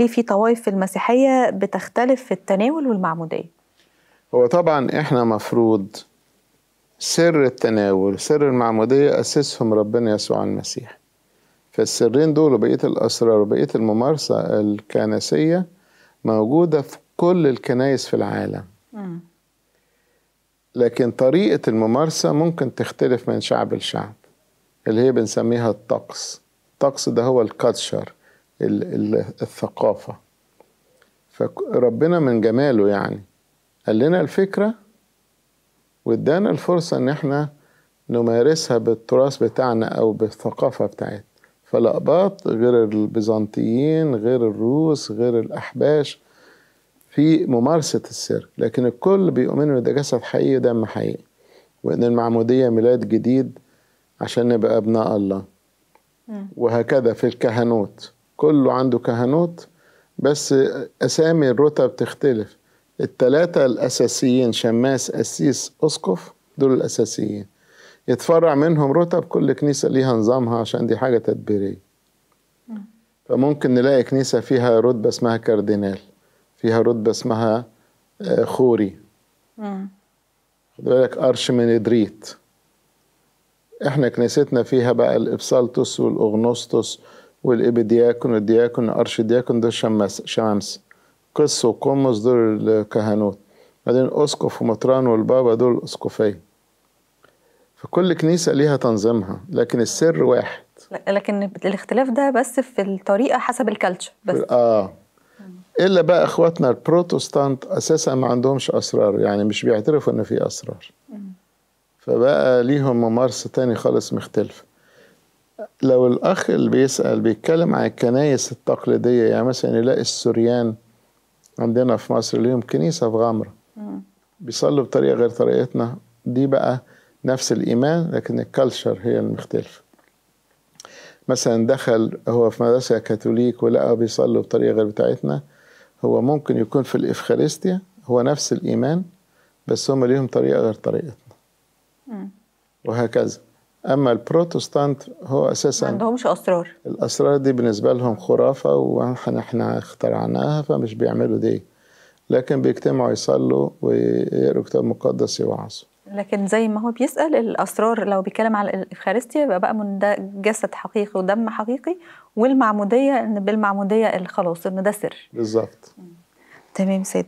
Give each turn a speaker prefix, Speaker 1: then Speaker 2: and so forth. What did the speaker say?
Speaker 1: ليه في طوائف في المسيحية بتختلف في التناول والمعمودية؟
Speaker 2: هو طبعا احنا مفروض سر التناول سر المعمودية أسسهم ربنا يسوع المسيح فالسرين دول وبقية الأسرار وبقية الممارسة الكنسية موجودة في كل الكنايس في العالم لكن طريقة الممارسة ممكن تختلف من شعب لشعب اللي هي بنسميها الطقس الطقس ده هو الكاتشر الثقافة فربنا من جماله يعني قال لنا الفكرة وادانا الفرصة ان احنا نمارسها بالتراث بتاعنا او بالثقافة بتاعتنا فالأقباط غير البيزنطيين غير الروس غير الأحباش في ممارسة السر لكن الكل بيؤمن إن ده جسد حقيقي ودم حقيقي وإن المعمودية ميلاد جديد عشان نبقى أبناء الله وهكذا في الكهنوت كله عنده كهنوت بس أسامي الرتب تختلف التلاتة الأساسيين شماس أسيس أسقف دول الأساسيين يتفرع منهم رتب كل كنيسة ليها نظامها عشان دي حاجة تدبيرية فممكن نلاقي كنيسة فيها رتبة اسمها كاردينال فيها رتبة اسمها آه، خوري خد بالك أرشمندريت احنا كنيستنا فيها بقى الإبسالتوس والأغنوستوس والإبدياكون والدياكون الأرشدياكون دول شمس شمامسة قس وقمص دول الكهنوت بعدين أسقف ومطران والبابا دول أسقفين فكل كنيسة ليها تنظيمها لكن السر واحد
Speaker 1: لكن الاختلاف ده بس في الطريقة حسب الكالتشر بس
Speaker 2: آه إلا بقى إخواتنا البروتستانت أساسا ما عندهمش أسرار يعني مش بيعترفوا إن في أسرار فبقى ليهم ممارسة تاني خالص مختلفة لو الأخ اللي بيسأل بيتكلم عن الكنايس التقليدية يعني مثلا يلاقي السوريان عندنا في مصر ليهم كنيسة في غمرة بيصلوا بطريقة غير طريقتنا دي بقى نفس الإيمان لكن الكالتشر هي المختلفة مثلا دخل هو في مدرسة كاثوليك ولقى بيصلوا بطريقة غير بتاعتنا هو ممكن يكون في الإفخارستيا هو نفس الإيمان بس هم ليهم طريقة غير طريقتنا وهكذا اما البروتستانت هو اساسا ما عندهمش اسرار الاسرار دي بالنسبه لهم خرافه واحنا اخترعناها فمش بيعملوا دي لكن بيجتمعوا يصلوا ويقروا كتاب مقدس يوعظوا
Speaker 1: لكن زي ما هو بيسأل الأسرار لو بيتكلم على الإفخارستيا يبقى بقى من ده جسد حقيقي ودم حقيقي والمعمودية إن بالمعمودية الخلاص إن ده سر
Speaker 2: بالظبط تمام سيد